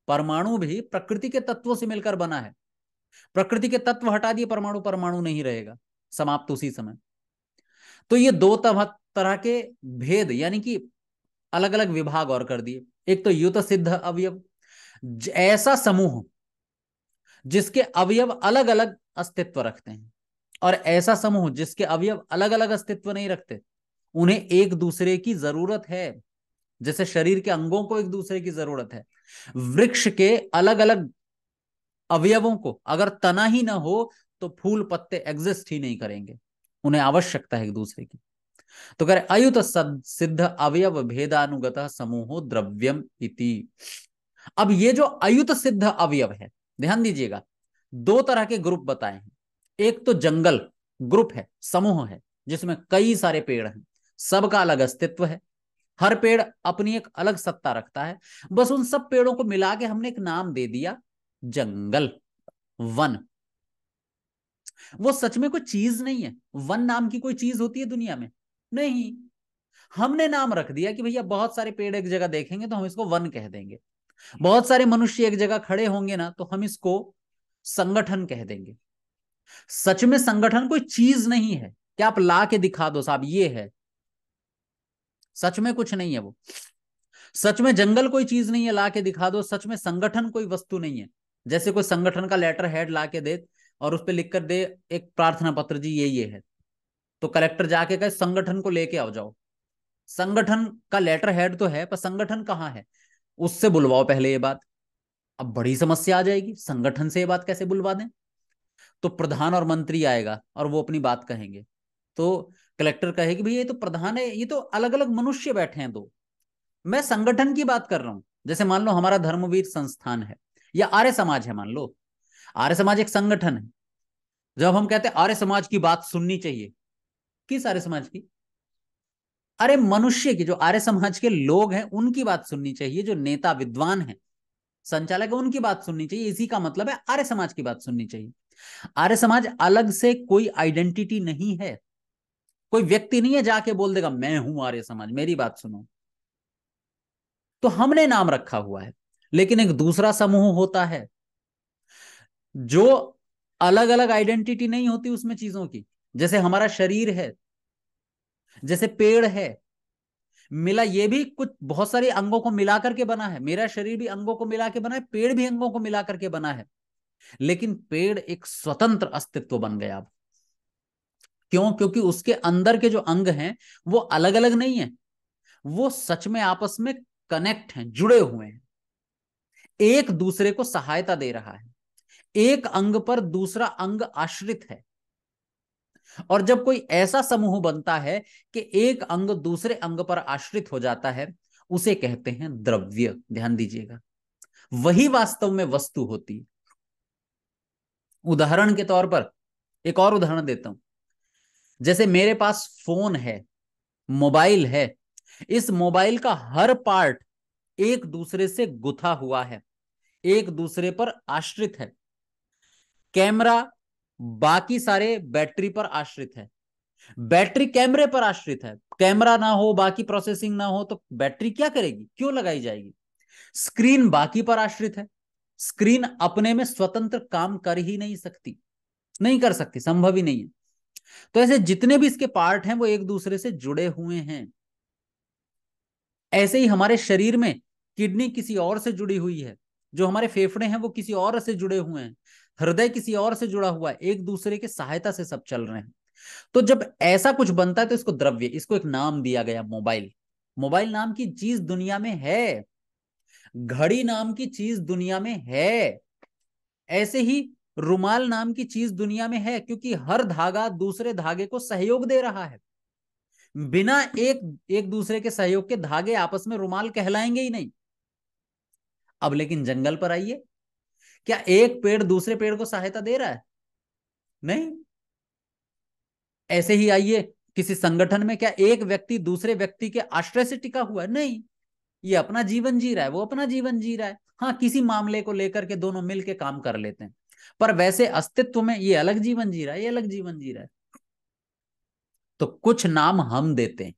Speaker 1: परमाणु भी प्रकृति के तत्वों से मिलकर बना है प्रकृति के तत्व हटा दिए परमाणु परमाणु नहीं रहेगा समाप्त उसी समय तो ये दो तरह के भेद यानी कि अलग अलग विभाग और कर दिए एक तो युत सिद्ध अवयव ऐसा समूह जिसके अवयव अलग अलग अस्तित्व रखते हैं और ऐसा समूह जिसके अवयव अलग अलग अस्तित्व नहीं रखते उन्हें एक दूसरे की जरूरत है जैसे शरीर के अंगों को एक दूसरे की जरूरत है वृक्ष के अलग अलग अवयवों को अगर तना ही ना हो तो फूल पत्ते एग्जिस्ट ही नहीं करेंगे उन्हें आवश्यकता है एक दूसरे की तो कह रहे अयुत सिद्ध अवयव भेदानुगत समूहो द्रव्यम इति अब ये जो अयुत सिद्ध अवयव है ध्यान दीजिएगा दो तरह के ग्रुप बताए हैं एक तो जंगल ग्रुप है समूह है जिसमें कई सारे पेड़ हैं सबका अलग अस्तित्व है हर पेड़ अपनी एक अलग सत्ता रखता है बस उन सब पेड़ों को मिला के हमने एक नाम दे दिया जंगल वन वो सच में कोई चीज नहीं है वन नाम की कोई चीज होती है दुनिया में नहीं हमने नाम रख दिया कि भैया बहुत सारे पेड़ एक जगह देखेंगे तो हम इसको वन कह देंगे बहुत सारे मनुष्य एक जगह खड़े होंगे ना तो हम इसको संगठन कह देंगे सच में संगठन कोई चीज नहीं है क्या आप ला के दिखा दो साहब ये है सच में कुछ नहीं है वो सच में जंगल कोई चीज नहीं है ला के दिखा दो सच में संगठन कोई वस्तु नहीं है जैसे कोई संगठन का लेटर हेड ला के दे और उस पर लिख कर दे एक प्रार्थना पत्र जी ये ये है तो कलेक्टर जाके कहे संगठन को लेके आ जाओ संगठन का लेटर हेड तो है पर संगठन कहाँ है उससे बुलवाओ पहले ये बात अब बड़ी समस्या आ जाएगी संगठन से ये बात कैसे बुलवा दें तो प्रधान और मंत्री आएगा और वो अपनी बात कहेंगे तो कलेक्टर कहे कि भैया ये तो प्रधान है ये तो अलग अलग मनुष्य बैठे हैं दो मैं संगठन की बात कर रहा हूं जैसे मान लो हमारा धर्मवीर संस्थान है या आर्य समाज है मान लो आर्य समाज एक संगठन है जब हम कहते हैं आर्य समाज की बात सुननी चाहिए किस आर्य समाज की अरे मनुष्य की जो आर्य समाज के लोग हैं उनकी बात सुननी चाहिए जो नेता विद्वान है संचालक उनकी बात सुननी चाहिए इसी का मतलब है आर्य समाज की बात सुननी चाहिए आर्य समाज अलग से कोई आइडेंटिटी नहीं है कोई व्यक्ति नहीं है जाके बोल देगा मैं हूं आर्य समाज मेरी बात सुनो तो हमने नाम रखा हुआ है लेकिन एक दूसरा समूह होता है जो अलग अलग आइडेंटिटी नहीं होती उसमें चीजों की जैसे हमारा शरीर है जैसे पेड़ है मिला ये भी कुछ बहुत सारे अंगों को मिला करके बना है मेरा शरीर भी अंगों को मिला के बना है पेड़ भी अंगों को मिला करके बना है लेकिन पेड़ एक स्वतंत्र अस्तित्व बन गया अब क्यों क्योंकि उसके अंदर के जो अंग हैं वो अलग अलग नहीं है वो सच में आपस में कनेक्ट हैं जुड़े हुए हैं एक दूसरे को सहायता दे रहा है एक अंग पर दूसरा अंग आश्रित है और जब कोई ऐसा समूह बनता है कि एक अंग दूसरे अंग पर आश्रित हो जाता है उसे कहते हैं द्रव्य ध्यान दीजिएगा वही वास्तव में वस्तु होती है उदाहरण के तौर पर एक और उदाहरण देता हूं जैसे मेरे पास फोन है मोबाइल है इस मोबाइल का हर पार्ट एक दूसरे से गुथा हुआ है एक दूसरे पर आश्रित है कैमरा बाकी सारे बैटरी पर आश्रित है बैटरी कैमरे पर आश्रित है कैमरा ना हो बाकी प्रोसेसिंग ना हो तो बैटरी क्या करेगी क्यों लगाई जाएगी स्क्रीन बाकी पर आश्रित है स्क्रीन अपने में स्वतंत्र काम कर ही नहीं सकती नहीं कर सकती संभव ही नहीं है तो ऐसे जितने भी इसके पार्ट हैं वो एक दूसरे से जुड़े हुए हैं ऐसे ही हमारे शरीर में किडनी किसी और से जुड़ी हुई है जो हमारे फेफड़े हैं वो किसी और से जुड़े हुए हैं हृदय किसी और से जुड़ा हुआ है एक दूसरे के सहायता से सब चल रहे हैं तो जब ऐसा कुछ बनता है तो इसको द्रव्य इसको एक नाम दिया गया मोबाइल मोबाइल नाम की चीज दुनिया में है घड़ी नाम की चीज दुनिया में है ऐसे ही रुमाल नाम की चीज दुनिया में है क्योंकि हर धागा दूसरे धागे को सहयोग दे रहा है बिना एक एक दूसरे के सहयोग के धागे आपस में रुमाल कहलाएंगे ही नहीं अब लेकिन जंगल पर आइए क्या एक पेड़ दूसरे पेड़ को सहायता दे रहा है नहीं ऐसे ही आइए किसी संगठन में क्या एक व्यक्ति दूसरे व्यक्ति के आश्रय से टिका हुआ है नहीं ये अपना जीवन जी रहा है वो अपना जीवन जी रहा है हाँ किसी मामले को लेकर के दोनों मिलकर काम कर लेते हैं पर वैसे अस्तित्व में ये अलग जीवन जी रहा है ये अलग जीवन जी रहा है तो कुछ नाम हम देते हैं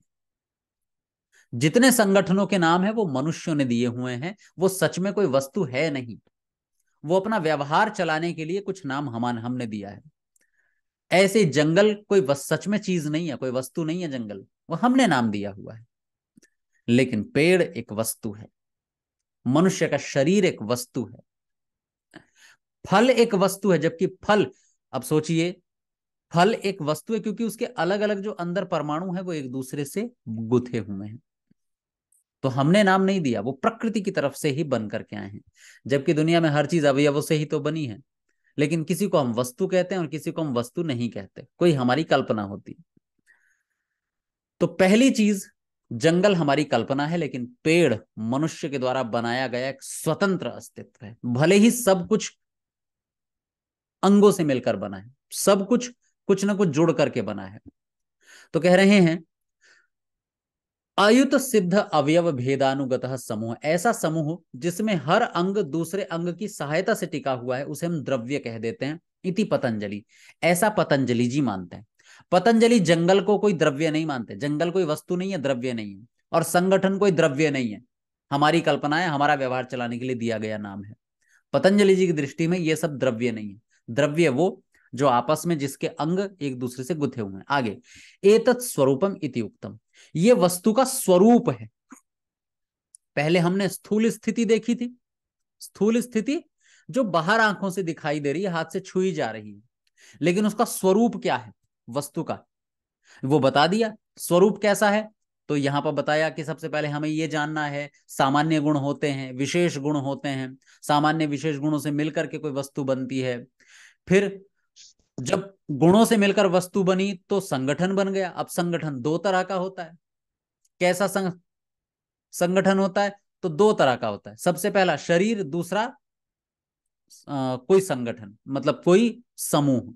Speaker 1: जितने संगठनों के नाम है वो मनुष्यों ने दिए हुए हैं वो सच में कोई वस्तु है नहीं वो अपना व्यवहार चलाने के लिए कुछ नाम हमान हमने दिया है ऐसे जंगल कोई सच में चीज नहीं है कोई वस्तु नहीं है जंगल वो हमने नाम दिया हुआ है लेकिन पेड़ एक वस्तु है मनुष्य का शरीर एक वस्तु है फल एक वस्तु है जबकि फल अब सोचिए फल एक वस्तु है क्योंकि उसके अलग अलग जो अंदर परमाणु है वो एक दूसरे से गुथे हुए हैं तो हमने नाम नहीं दिया वो प्रकृति की तरफ से ही बन करके आए हैं जबकि दुनिया में हर चीज अवयव से ही तो बनी है लेकिन किसी को हम वस्तु कहते हैं और किसी को हम वस्तु नहीं कहते कोई हमारी कल्पना होती तो पहली चीज जंगल हमारी कल्पना है लेकिन पेड़ मनुष्य के द्वारा बनाया गया एक स्वतंत्र अस्तित्व है भले ही सब कुछ अंगों से मिलकर बना है सब कुछ कुछ ना कुछ जुड़ करके बना है तो कह रहे हैं आयुत सिद्ध अवयव भेदानुगत समूह ऐसा समूह जिसमें हर अंग दूसरे अंग की सहायता से टिका हुआ है उसे हम द्रव्य कह देते हैं इति पतंजलि ऐसा पतंजलि जी मानते हैं पतंजलि जंगल को कोई द्रव्य नहीं मानते जंगल कोई वस्तु नहीं है द्रव्य नहीं है और संगठन कोई द्रव्य नहीं है हमारी कल्पना है हमारा व्यवहार चलाने के लिए दिया गया नाम है पतंजलि जी की दृष्टि में यह सब द्रव्य नहीं है द्रव्य वो जो आपस में जिसके अंग एक दूसरे से गुथे हुए हैं आगे एतत् स्वरूपम इति उक्तम ये वस्तु का स्वरूप है पहले हमने स्थूल स्थिति देखी थी स्थूल स्थिति जो बाहर आंखों से दिखाई दे रही है हाथ से छुई जा रही है लेकिन उसका स्वरूप क्या है वस्तु का वो बता दिया स्वरूप कैसा है तो यहां पर बताया कि सबसे पहले हमें ये जानना है सामान्य गुण होते हैं विशेष गुण होते हैं सामान्य विशेष गुणों से मिलकर के कोई वस्तु बनती है फिर जब गुणों से मिलकर वस्तु बनी तो संगठन बन गया अब संगठन दो तरह का होता है कैसा संग, संगठन होता है तो दो तरह का होता है सबसे पहला शरीर दूसरा आ, कोई संगठन मतलब कोई समूह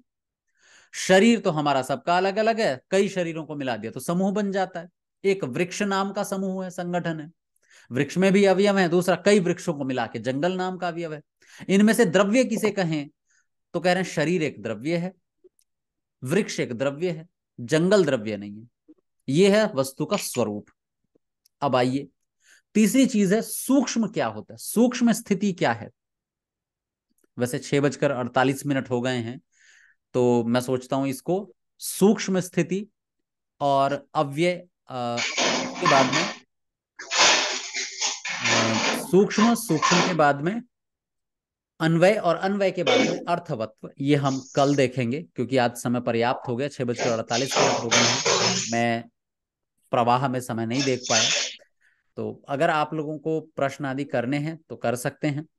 Speaker 1: शरीर तो हमारा सबका अलग अलग है कई शरीरों को मिला दिया तो समूह बन जाता है एक वृक्ष नाम का समूह है संगठन है वृक्ष में भी अवयव है दूसरा कई वृक्षों को मिला के जंगल नाम का अवयव है इनमें से द्रव्य किसे कहें तो कह रहे हैं शरीर एक द्रव्य है वृक्ष एक द्रव्य है जंगल द्रव्य नहीं है ये है वस्तु का स्वरूप अब आइए तीसरी चीज है सूक्ष्म क्या होता है सूक्ष्म स्थिति क्या है वैसे छह बजकर अड़तालीस मिनट हो गए हैं तो मैं सोचता हूं इसको सूक्ष्म स्थिति और अव्यय के बाद में सूक्ष्म सूक्ष्म के बाद में अन्वय और अन्वय के बाद में अर्थवत्व ये हम कल देखेंगे क्योंकि आज समय पर्याप्त हो गया छह बजकर अड़तालीस मिनट हो गए हैं मैं प्रवाह में समय नहीं देख पाया तो अगर आप लोगों को प्रश्न आदि करने हैं तो कर सकते हैं